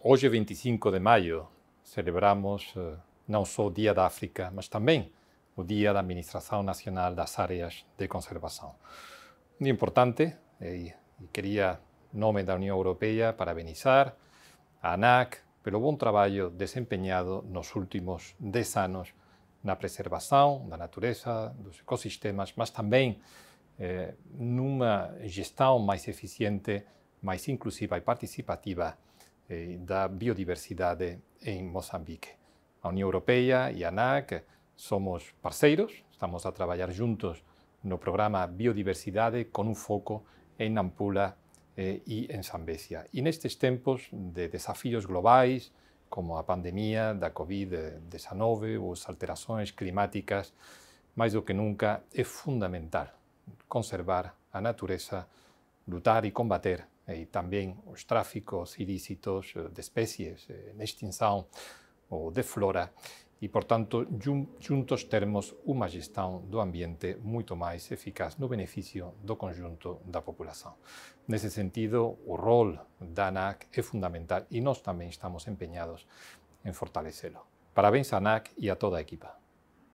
Hoje, 25 de maio, celebramos eh, não só o Dia da África, mas também o Dia da Administração Nacional das Áreas de Conservação. Um dia importante eh, e queria, em nome da União Europeia, parabenizar a ANAC pelo bom trabalho desempenhado nos últimos 10 anos na preservação da natureza, dos ecossistemas, mas também eh, numa gestão mais eficiente, mais inclusiva e participativa Eh, da biodiversidade em Mozambique, A União Europeia e a ANAC somos parceiros, estamos a trabajar juntos el programa Biodiversidad con un foco en Nampula eh, y en em Y en estos tiempos de desafíos globales, como a pandemia da Covid-19 ou as climáticas, más do que nunca es fundamental conservar la naturaleza, lutar y combater eh, y también los tráficos ilícitos eh, de especies eh, en extinción o de flora, Y, por tanto, juntos termos una gestión do ambiente mucho más eficaz no beneficio do conjunto da En ese sentido, el rol da ANAC es fundamental y nós también estamos empeñados en fortalecerlo. Parabéns a ANAC e a toda a equipa.